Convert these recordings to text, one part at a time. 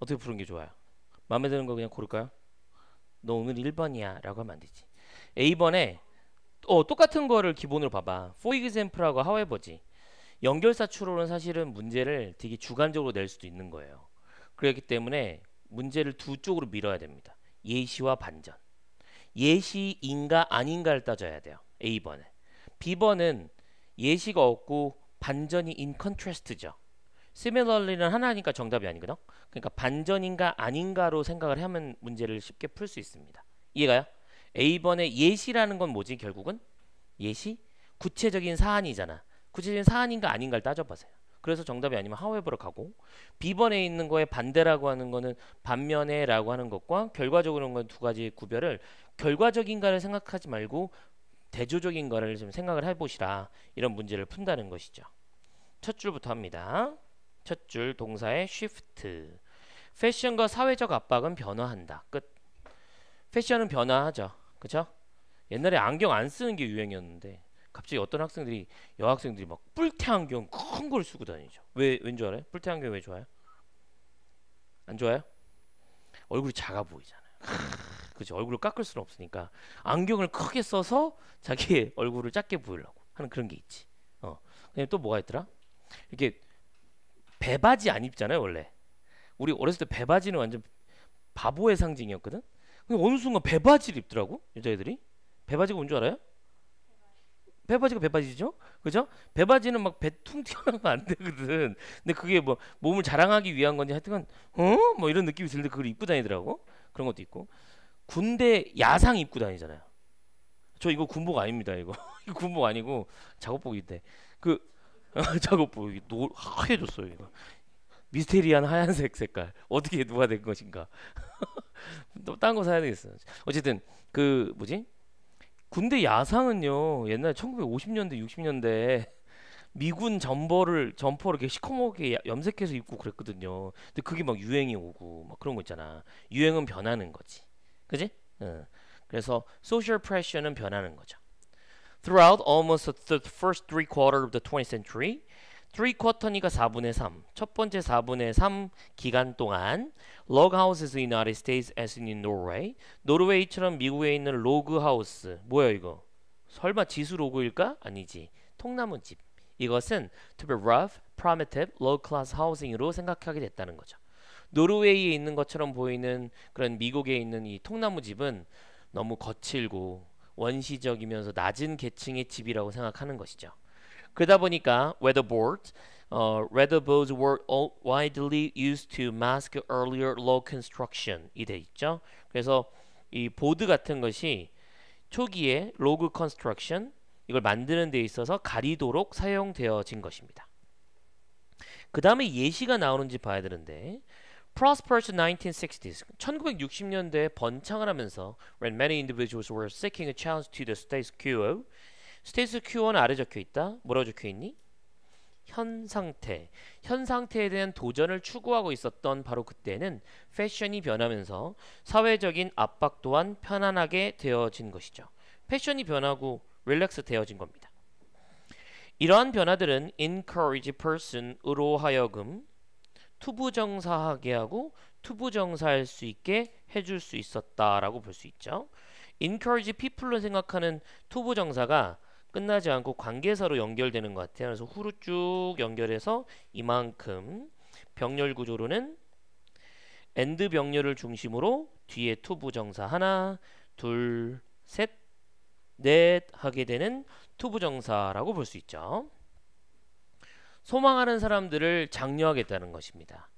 어떻게 푸는 게 좋아요? 마음에 드는 거 그냥 고를까요? 너 오늘 1번이야 라고 하면 안 되지 A번에 어, 똑같은 거를 기본으로 봐봐 For example하고 h o w e v 지 연결사 추론은 사실은 문제를 되게 주관적으로 낼 수도 있는 거예요 그렇기 때문에 문제를 두 쪽으로 밀어야 됩니다 예시와 반전 예시인가 아닌가를 따져야 돼요 A번에 B번은 예시가 없고 반전이 in contrast죠 similarly는 하나니까 정답이 아니거든. 그러니까 반전인가 아닌가로 생각을 하면 문제를 쉽게 풀 수 있습니다. 이해가요? A번의 예시라는 건 뭐지 결국은? 예시? 구체적인 사안이잖아. 구체적인 사안인가 아닌가를 따져보세요. 그래서 정답이 아니면 however로 가고 B번에 있는 거에 반대라고 하는 거는 반면에 라고 하는 것과 결과적으로는 건두 가지 구별을 결과적인가를 생각하지 말고 대조적인거를좀 생각을 해보시라 이런 문제를 푼다는 것이죠. 첫 줄부터 합니다. 첫줄 동사의 s 프트 패션과 사회적 압박은 변화한다. 끝. 패션은 변화하죠. 그쵸? 옛날에 안경 안 쓰는 게 유행이었는데 갑자기 어떤 학생들이 여학생들이 막 뿔테 안경 큰 걸 쓰고 다니죠. 왜 왠지 알아요? 뿔테 안경 왜 좋아요? 안 좋아요? 얼굴이 작아 보이잖아요. 그죠? 얼굴을 깎을 수는 없으니까 안경을 크게 써서 자기 얼굴을 작게 보이려고 하는 그런 게 있지. 어. 그냥또 뭐가 있더라? 이렇게 배바지 안 입잖아요 원래 우리 어렸을 때 배바지는 완전 바보의 상징이었거든 근데 어느 순간 배바지를 입더라고 여자애들이 배바지가 뭔 줄 알아요? 배바지가 배바지죠? 그죠? 배바지는 막 배퉁 튀어나오면 안 되거든. 근데 그게 뭐 몸을 자랑하기 위한 건지 하여튼 어? 뭐 이런 느낌이 들는데 그걸 입고 다니더라고. 그런 것도 있고. 군대 야상 입고 다니잖아요. 저 이거 군복 아닙니다. 이거. 군복 아니고 작업복인데. 그 작업 보기 뭐 노 하얘졌어요. 이거. 미스테리한 하얀색 색깔 어떻게 누가 된 것인가? 또딴거 사야 되겠어. 어쨌든 그 뭐지? 군대 야상은요 옛날 1950년대 60년대 미군 점퍼를 점퍼를 이렇게 시커멓게 염색해서 입고 그랬거든요. 근데 그게 막 유행이 오고 막 그런 거 있잖아. 유행은 변하는 거지. 그지? 응. 그래서 소셜 프레셔는 변하는 거죠. Throughout almost the first three quarter of the 20th century, three quarter니까 4분의 3, 첫 번째 4분의 3 기간 동안 log houses in United States as in Norway, 노르웨이처럼 미국에 있는 로그 하우스, 뭐야 이거? 설마 지수 로그일까? 아니지. 통나무집. 이것은 to be rough, primitive, low class housing으로 생각하게 됐다는 거죠. 노르웨이에 있는 것처럼 보이는 그런 미국에 있는 이 통나무집은 너무 거칠고 원시적이면서 낮은 계층의 집이라고 생각하는 것이죠. 그러다 보니까 weatherboard 어, weatherboards were widely used to mask earlier low construction이 돼 있죠. 그래서 이 보드 같은 것이 초기에 로그 컨스트럭션 이걸 만드는 데 있어서 가리도록 사용되어진 것입니다. 그 다음에 예시가 나오는지 봐야 되는데 prosperous 1960s 1960년대에 번창을 하면서 when many individuals were seeking a challenge to the status quo status quo는 아래 적혀 있다 뭐라고 적혀 있니? 현 상태, 현 상태에 대한 도전을 추구하고 있었던 바로 그때는 패션이 변하면서 사회적인 압박 또한 편안하게 되어진 것이죠. 패션이 변하고 릴렉스 되어진 겁니다. 이러한 변화들은 encourage person으로 하여금 투부정사하게 하고 투부정사할 수 있게 해줄 수 있었다라고 볼 수 있죠. encourage people로 생각하는 투부정사가 끝나지 않고 관계사로 연결되는 것 같아요. 그래서 후로 쭉 연결해서 이만큼 병렬 구조로는 and 병렬을 중심으로 뒤에 투부정사 하나, 둘, 셋, 넷 하게 되는 투부정사라고 볼 수 있죠. 소망하는 사람들을 장려하겠다는 것입니다.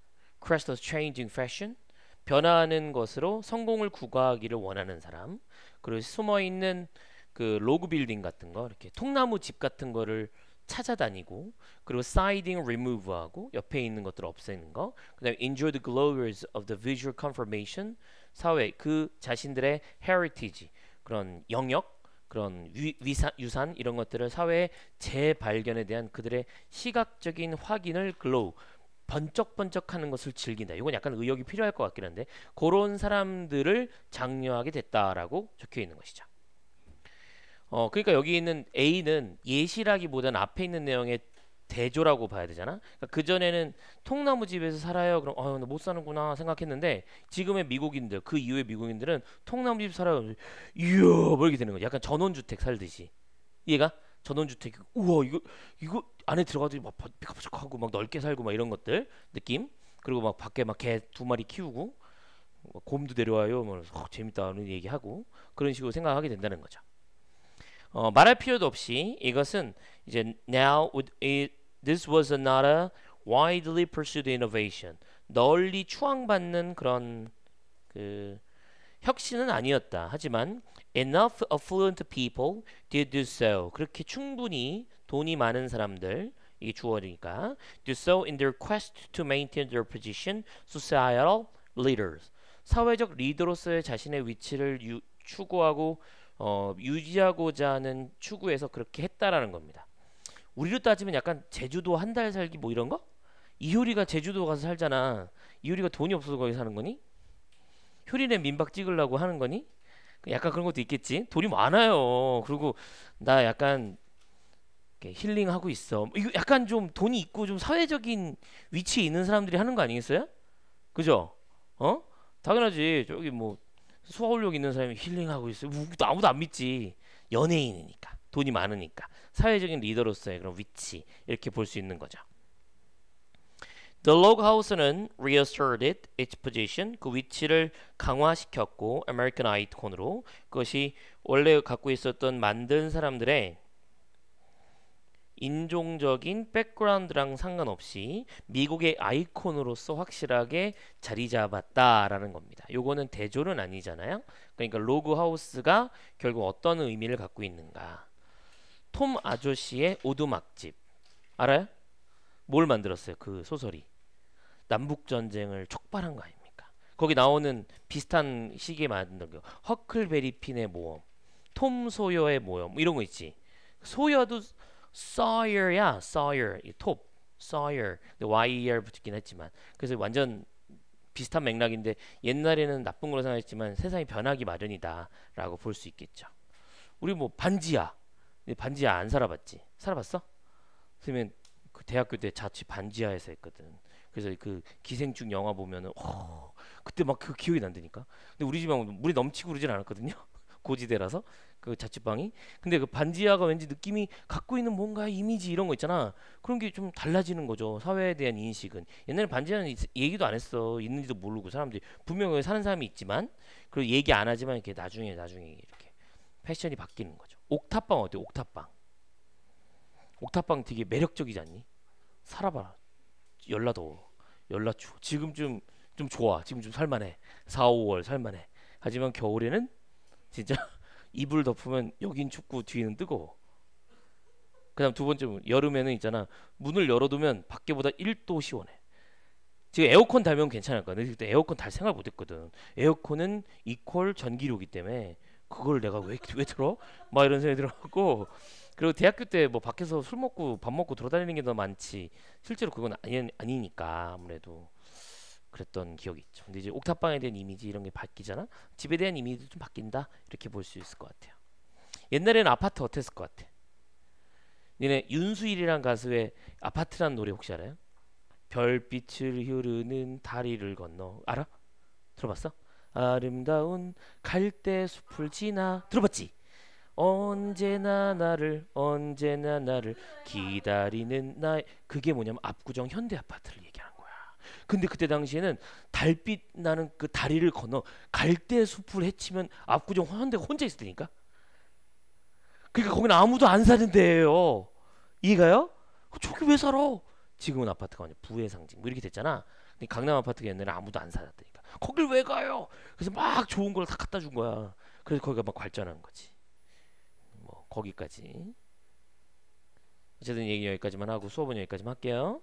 c r i s t w a changing fashion. 변화하는 것으로 성공을 구가하기를 원하는 사람. 그리고 숨어 있는 그 로그 빌딩 같은 거 이렇게 통나무 집 같은 거를 찾아다니고 그리고 사이딩 리무브하고 옆에 있는 것들 없애는 거그다음 enjoy the glories of the visual confirmation 사회 그 자신들의 heritage 그런 영역 그런 위, 위사, 유산 이런 것들을 사회의 재발견에 대한 그들의 시각적인 확인을 글로우 번쩍번쩍하는 것을 즐긴다. 이건 약간 의욕이 필요할 것 같긴 한데 그런 사람들을 장려하게 됐다라고 적혀 있는 것이죠. 어, 그러니까 여기 있는 A는 예시라기보다는 앞에 있는 내용의 대조라고 봐야 되잖아. 그러니까 그 전에는 통나무 집에서 살아요. 그럼 어못 사는구나 생각했는데 지금의 미국인들 그 이후의 미국인들은 통나무 집 살아요. 이야 뭐 이렇게 되는 거야. 약간 전원주택 살듯이 이해가? 전원주택 우와 이거 이거 안에 들어가도 막 삐까삐까하고 막 넓게 살고 막 이런 것들 느낌. 그리고 막 밖에 막 개 두 마리 키우고 곰도 데려와요. 뭐 어, 재밌다 하는 얘기하고 그런 식으로 생각하게 된다는 거죠. 어, 말할 필요도 없이 이것은 이제 now it, this was another widely pursued innovation. 널리 추앙받는 그런 그 혁신은 아니었다. 하지만 enough affluent people did do so. 그렇게 충분히 돈이 많은 사람들 이 주어니까 do so in their quest to maintain their position societal leaders. 사회적 리더로서의 자신의 위치를 유, 추구하고 어, 유지하고자 하는 추구에서 그렇게 했다라는 겁니다. 우리로 따지면 약간 제주도 한 달 살기 뭐 이런 거? 이효리가 제주도 가서 살잖아. 이효리가 돈이 없어서 거기 사는 거니? 효리네 민박 찍으려고 하는 거니? 그 약간 그런 것도 있겠지. 돈이 많아요. 그리고 나 약간 힐링하고 있어. 이거 약간 좀 돈이 있고 좀 사회적인 위치에 있는 사람들이 하는 거 아니겠어요? 그죠? 어? 당연하지. 저기 뭐 수화울력 있는 사람이 힐링하고 있어요. 아무도 안 믿지. 연예인이니까. 돈이 많으니까. 사회적인 리더로서의 그런 위치. 이렇게 볼 수 있는 거죠. The log house는 reasserted its position, 그 위치를 강화시켰고 American icon으로 그것이 원래 갖고 있었던 만든 사람들의 인종적인 백그라운드랑 상관없이 미국의 아이콘으로서 확실하게 자리 잡았다라는 겁니다. 요거는 대졸은 아니잖아요. 그러니까 로그하우스가 결국 어떤 의미를 갖고 있는가. 톰 아저씨의 오두막집. 알아요? 뭘 만들었어요? 그 소설이. 남북전쟁을 촉발한 거 아닙니까? 거기 나오는 비슷한 시기에 만든 거. 허클베리핀의 모험. 톰 소여의 모험. 뭐 이런 거 있지. 소여도 Sawyer야 Sawyer 이톱 Sawyer 근 Y-E-R e 붙긴 했지만 그래서 완전 비슷한 맥락인데 옛날에는 나쁜 걸로 생각했지만 세상이 변하기 마련이다 라고 볼 수 있겠죠 우리 뭐 반지야 네, 반지야 안 살아봤지 살아봤어? 그러면 그 대학교 때 자취 반지하에서 했거든 그래서 그 기생충 영화 보면은 오, 그때 막 그 기억이 난다니까 근데 우리 집안은 물이 넘치고 그러진 않았거든요 고지대라서 그 자취방이 근데 그 반지하가 왠지 느낌이 갖고 있는 뭔가 이미지 이런 거 있잖아 그런 게 좀 달라지는 거죠 사회에 대한 인식은 옛날에 반지하는 있, 얘기도 안 했어 있는지도 모르고 사람들이 분명히 사는 사람이 있지만 그리고 얘기 안 하지만 이렇게 나중에 나중에 이렇게 패션이 바뀌는 거죠 옥탑방 어때 옥탑방 옥탑방 되게 매력적이지 않니 살아봐 열나더워 열나 추 지금좀 좀 좋아 지금 좀 살만해 4, 5월 살만해 하지만 겨울에는 진짜 이불 덮으면 여긴 춥고 뒤에는 뜨거워. 그다음 두 번째 여름에는 있잖아 문을 열어두면 밖에보다 1도 시원해. 지금 에어컨 달면 괜찮을 거야. 근데 그때 에어컨 달 생각 못했거든. 에어컨은 이퀄 전기료기 때문에 그걸 내가 왜 왜 들어? 막 이런 생각이 들어갖고 그리고 대학교 때 뭐 밖에서 술 먹고 밥 먹고 돌아다니는 게 더 많지 실제로 그건 아니, 아니니까 아무래도 그랬던 기억이 있죠. 근데 이제 옥탑방에 대한 이미지 이런 게 바뀌잖아. 집에 대한 이미지도 좀 바뀐다. 이렇게 볼 수 있을 것 같아요. 옛날에는 아파트 어땠을 것 같아? 니네 윤수일이란 가수의 아파트란 노래 혹시 알아요? 별빛을 흐르는 다리를 건너 알아? 들어봤어? 아름다운 갈대 숲을 지나 들어봤지? 언제나 나를 언제나 나를 기다리는 나 그게 뭐냐면 압구정 현대 아파트를 얘기해. 근데 그때 당시에는 달빛 나는 그 다리를 건너 갈대 숲을 헤치면 압구정 헌데 혼자 있을 테니까. 그러니까 거기는 아무도 안 사는 데예요. 이해가요? 저기 왜 살아? 지금은 아파트가 완전 부의 상징 뭐 이렇게 됐잖아. 근데 강남 아파트가 옛날에 아무도 안 살았다니까. 거길 왜 가요? 그래서 막 좋은 걸 다 갖다 준 거야. 그래서 거기가 막 발전한 거지. 뭐 거기까지. 어쨌든 얘기 여기까지만 하고 수업은 여기까지만 할게요.